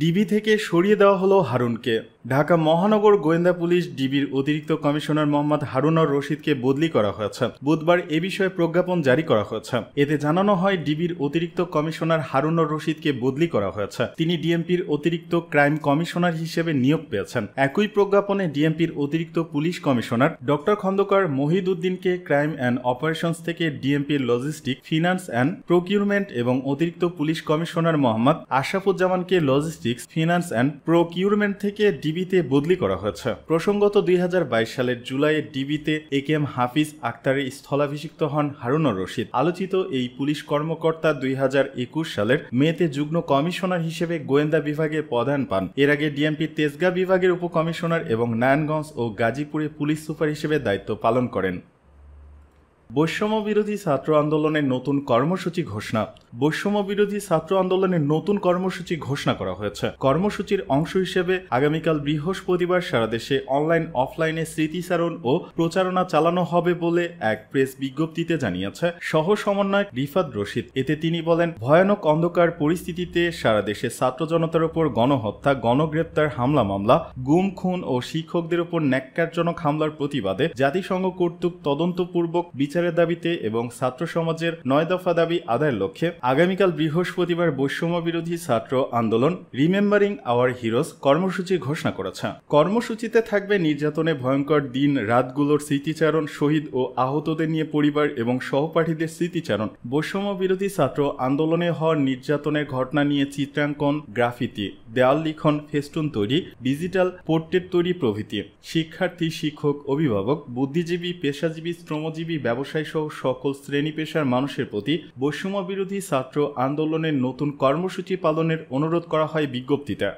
DB থেকে সরিয়ে দেওয়া হলো হারুনকে ঢাকা মহানগর গোয়েন্দা পুলিশ ডিবির অতিরিক্ত কমিশনার মোহাম্মদ হারুনর রশিদকে বদলি করা হয়েছে বুধবার এ বিষয়ে প্রজ্ঞাপন জারি করা হয়েছে এতে জানানো হয় ডিবির অতিরিক্ত কমিশনার হারুনর রশিদকে বদলি করা হয়েছে তিনি ডিএমপির অতিরিক্ত ক্রাইম কমিশনার হিসেবে নিয়োগ পেয়েছেন একই প্রজ্ঞাপনে ডিএমপির অতিরিক্ত police commissioner doctor Khandaker Mohid উদ্দিনকে ক্রাইম অ্যান্ড অপারেশনস থেকে ডিএমপির লজিস্টিক ফিনান্স অ্যান্ড প্রকিউরমেন্ট এবং অতিরিক্ত পুলিশ কমিশনার মোহাম্মদ আশরাফুজ্জামানকে লজিস্টিক্স ফিনান্স অ্যান্ড প্রকিউরমেন্ট থেকে ডিবি ডিবিতে বদলি করা হয়েছে প্রসঙ্গত দুই সালের জুলাইয়ে ডিবিতে এ কে এম হাফিজ আক্তারে স্থলাভিষিক্ত হন হারুনুর রশিদ আলোচিত এই পুলিশ কর্মকর্তা দুই সালের মেতে যুগ্ম কমিশনার হিসেবে গোয়েন্দা বিভাগে প্রধান পান এর আগে ডিএমপি তেজগা বিভাগের উপকমিশনার এবং নারায়ণগঞ্জ ও গাজীপুরে পুলিশ সুপার হিসেবে দায়িত্ব পালন করেন বৈষম্য বিরোধী ছাত্র আন্দোলনের নতুন কর্মসূচি ঘোষণা বৈষম্য বিরোধী ছাত্র আন্দোলনের নতুন কর্মসূচি ঘোষণা করা হয়েছে কর্মসূচির অংশ হিসেবে আগামীকাল বৃহস্পতিবার সারা দেশে অনলাইন অফলাইনে স্মৃতিচারণ ও প্রচারণা চালানো হবে বলে এক প্রেস বিজ্ঞপ্তিতে জানিয়েছে সহ সমন্বয়ক রিফাত রশিদ এতে তিনি বলেন ভয়ানক অন্ধকার পরিস্থিতিতে সারা দেশে ছাত্র জনতার উপর গণহত্যা গণগ্রেপ্তার হামলা মামলা গুম খুন ও শিক্ষকদের উপর ন্যাক্কারজনক হামলার প্রতিবাদে জাতিসংঘ কর্তৃক তদন্তপূর্বক বিচারের দাবিতে এবং ছাত্র সমাজের নয় দফা দাবি আদায়ের লক্ষ্যে আগামীকাল বৃহস্পতিবার বৈষম্য বিরোধী ছাত্র আন্দোলন রিমেম্বারিং আওয়ার হিরোজ কর্মসূচি ঘোষণা করেছে কর্মসূচিতে থাকবে নির্যাতনে ভয়ঙ্কর দিন রাতগুলোর স্মৃতিচারণ শহীদ ও আহতদের নিয়ে পরিবার এবং সহপাঠীদের স্মৃতিচারণ বৈষম্য বিরোধী ছাত্র আন্দোলনে হওয়ার নির্যাতনের ঘটনা নিয়ে চিত্রাঙ্কন গ্রাফিতি দেয়াল লিখন ফেস্টুন তৈরি ডিজিটাল পোর্ট্রেট তৈরি প্রভৃতি শিক্ষার্থী শিক্ষক অভিভাবক বুদ্ধিজীবী পেশাজীবী শ্রমজীবী ব্যবসায়ী সহ সকল শ্রেণী পেশার মানুষের প্রতি বৈষম্য বিরোধী ছাত্র আন্দোলনের নতুন কর্মসূচি পালনের অনুরোধ করা হয় বিজ্ঞপ্তিতে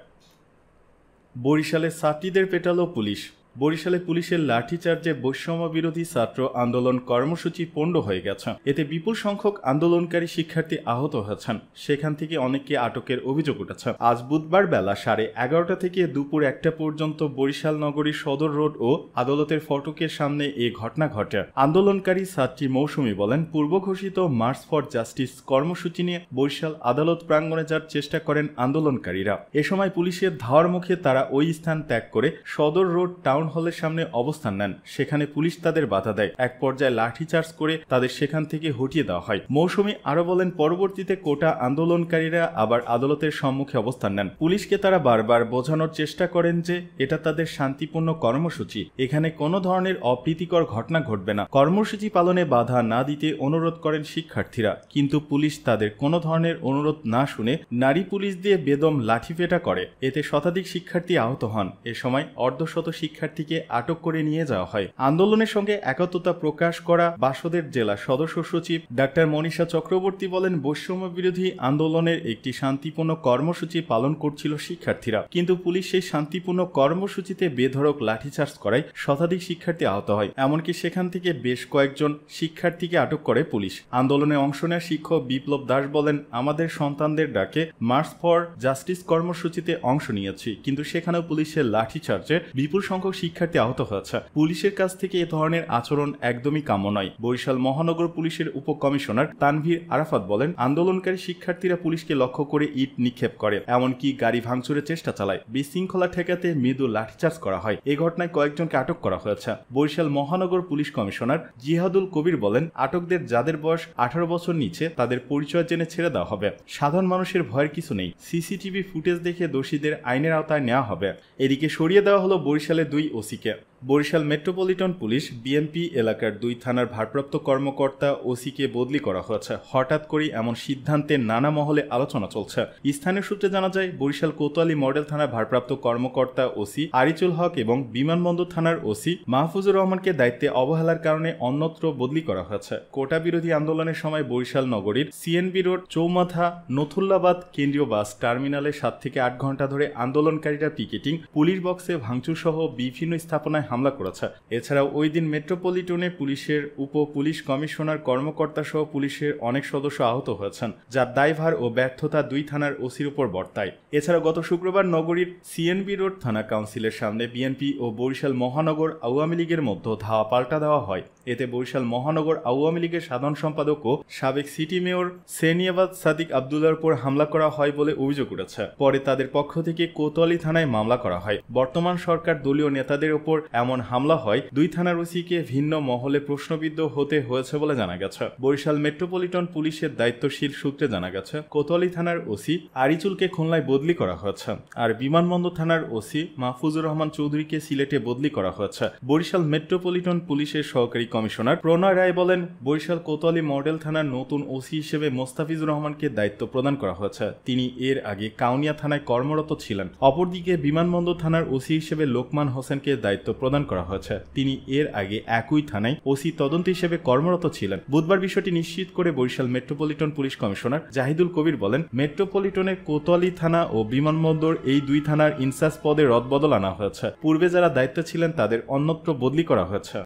বরিশালে ছাত্রীদের পেটালো পুলিশ বরিশালে পুলিশের লাঠিচার্জে বৈষম্য বিরোধী ছাত্র আন্দোলন কর্মসূচি পণ্ড হয়ে গেছে এতে বিপুল সংখ্যক আন্দোলনকারী শিক্ষার্থী আহত হয়েছেন সেখান থেকে অনেককে আটকের অভিযোগ উঠেছে আজ বুধবার বেলা সাড়ে এগারোটা থেকে দুপুর একটা পর্যন্ত বরিশাল নগরীর সদর রোড ও আদালতের ফটকের সামনে এ ঘটনা ঘটে আন্দোলনকারী ছাত্রী মৌসুমী বলেন পূর্ব ঘোষিত মার্চ ফর জাস্টিস কর্মসূচি নিয়ে বরিশাল আদালত প্রাঙ্গণে যাওয়ার চেষ্টা করেন আন্দোলনকারীরা এ সময় পুলিশের ধাওয়ার মুখে তারা ওই স্থান ত্যাগ করে সদর রোড টাউন টাউন হলের সামনে অবস্থান নেন সেখানে পুলিশ তাদের বাধা দেয় এক পর্যায়ে লাঠিচার্জ করে তাদের সেখান থেকে হটিয়ে দেওয়া হয় মৌসুমি আরও বলেন পরবর্তীতে কোটা আন্দোলনকারীরা আবার আদালতের সম্মুখে অবস্থান নেন পুলিশকে তারা বারবার বোঝানোর চেষ্টা করেন যে এটা তাদের শান্তিপূর্ণ কর্মসূচি এখানে কোনো ধরনের অপ্রীতিকর ঘটনা ঘটবে না কর্মসূচি পালনে বাধা না দিতে অনুরোধ করেন শিক্ষার্থীরা কিন্তু পুলিশ তাদের কোনো ধরনের অনুরোধ না শুনে নারী পুলিশ দিয়ে বেদম লাঠিপেটা করে এতে শতাধিক শিক্ষার্থী আহত হন এ সময় অর্ধশত শিক্ষার্থী শিক্ষার্থীকে আটক করে নিয়ে যাওয়া হয় আন্দোলনের সঙ্গে একাত্মতা প্রকাশ করা বাসদের জেলা সদস্য সচিব ডাক্তার মনীষা চক্রবর্তী বলেন বৈষম্য বিরোধী আন্দোলনের একটি শান্তিপূর্ণ কর্মসূচি পালন করছিল শিক্ষার্থীরা কিন্তু পুলিশ সেই শান্তিপূর্ণ কর্মসূচিতে বেধরক লাঠিচার্জ করায় শতাধিক শিক্ষার্থী আহত হয় এমনকি সেখান থেকে বেশ কয়েকজন শিক্ষার্থীকে আটক করে পুলিশ আন্দোলনে অংশ নেয় শিক্ষক বিপ্লব দাস বলেন আমাদের সন্তানদের ডাকে মার্চ ফর জাস্টিস কর্মসূচিতে অংশ নিয়েছি কিন্তু সেখানেও পুলিশের লাঠিচার্জে বিপুল সংখ্যক শিক্ষার্থী আহত হয়েছে পুলিশের কাছ থেকে এ ধরনের আচরণ একদমই কাম্য নয় বরিশাল মহানগর পুলিশের উপকমিশনার তানভীর আরাফাত বলেন আন্দোলনকারী শিক্ষার্থীরা পুলিশকে লক্ষ্য করে ইট নিক্ষেপ করে এমনকি গাড়ি ভাঙচুরের চেষ্টা চালায় বিশৃঙ্খলা ঠেকাতে মৃদু লাঠিচার্জ করা হয় এ ঘটনায় কয়েকজনকে আটক করা হয়েছে বরিশাল মহানগর পুলিশ কমিশনার জিহাদুল কবির বলেন আটকদের যাদের বয়স আঠারো বছর নিচে তাদের পরিচয় জেনে ছেড়ে দেওয়া হবে সাধারণ মানুষের ভয়ের কিছু নেই সিসিটিভি ফুটেজ দেখে দোষীদের আইনের আওতায় নেওয়া হবে এদিকে সরিয়ে দেওয়া হলো বরিশালে দুই দুই ওসিকে বরিশাল মেট্রোপলিটন পুলিশ বিএনপি এলাকার দুই থানার ভারপ্রাপ্ত কর্মকর্তা ওসিকে বদলি করা হয়েছে হঠাৎ করেই এমন সিদ্ধান্তে নানা মহলে আলোচনা চলছে স্থানীয় সূত্রে জানা যায় বরিশাল কোতোয়ালি মডেল থানার ভারপ্রাপ্ত কর্মকর্তা ওসি আরিচুল হক এবং বিমানবন্দর থানার ওসি মাহফুজুর রহমানকে দায়িত্বে অবহেলার কারণে অন্যত্র বদলি করা হয়েছে কোটা বিরোধী আন্দোলনের সময় বরিশাল নগরীর সিএনবি রোড চৌমাথা নথুল্লাবাদ কেন্দ্রীয় বাস টার্মিনালে সাত থেকে আট ঘন্টা ধরে আন্দোলনকারীরা পিকেটিং পুলিশ বক্সে ভাঙচুর সহ বিভিন্ন স্থাপনায় হামলা করেছে এছাড়াও ওই দিন মেট্রোপলিটনে পুলিশের উপ পুলিশ কমিশনার কর্মকর্তা সহ পুলিশের অনেক সদস্য আহত হয়েছেন যার দায়ভার ও ব্যর্থতা দুই থানার ওসির উপর বর্তায় এছাড়া গত শুক্রবার নগরীর সিএনবি রোড থানা কাউন্সিলের সামনে বিএনপি ও বরিশাল মহানগর আওয়ামী লীগের মধ্যে ধাওয়া পাল্টা দেওয়া হয় এতে বরিশাল মহানগর আওয়ামী লীগের সাধারণ সম্পাদক ও সাবেক সিটি মেয়র সেনিয়াবাদ সাদিক আবদুল্লার উপর হামলা করা হয় বলে অভিযোগ উঠেছে পরে তাদের পক্ষ থেকে কোতোয়ালি থানায় মামলা করা হয় বর্তমান সরকার দলীয় নেতা নেতাদের ওপর এমন হামলা হয় দুই থানার ওসিকে ভিন্ন মহলে প্রশ্নবিদ্ধ হতে হয়েছে বলে জানা গেছে বরিশাল মেট্রোপলিটন পুলিশের দায়িত্বশীল সূত্রে জানা গেছে কোতোয়ালি থানার ওসি আরিচুলকে খুলনায় বদলি করা হয়েছে আর বিমানবন্দর থানার ওসি মাহফুজুর রহমান চৌধুরীকে সিলেটে বদলি করা হয়েছে বরিশাল মেট্রোপলিটন পুলিশের সহকারী কমিশনার প্রণয় রায় বলেন বরিশাল কোতোয়ালি মডেল থানার নতুন ওসি হিসেবে মোস্তাফিজুর রহমানকে দায়িত্ব প্রদান করা হয়েছে তিনি এর আগে কাউনিয়া থানায় কর্মরত ছিলেন অপরদিকে বিমানবন্দর থানার ওসি হিসেবে লোকমান হোসেন হাসানকে দায়িত্ব প্রদান করা হয়েছে তিনি এর আগে একই থানায় ওসি তদন্ত হিসেবে কর্মরত ছিলেন বুধবার বিষয়টি নিশ্চিত করে Barishal metropolitan police commissioner Jahidul Kabir বলেন মেট্রোপলিটনের কোতোয়ালি থানা ও বিমানবন্দর এই দুই থানার ইনসাস পদে রদবদল আনা হয়েছে পূর্বে যারা দায়িত্বে ছিলেন তাদের অন্যত্র বদলি করা হয়েছে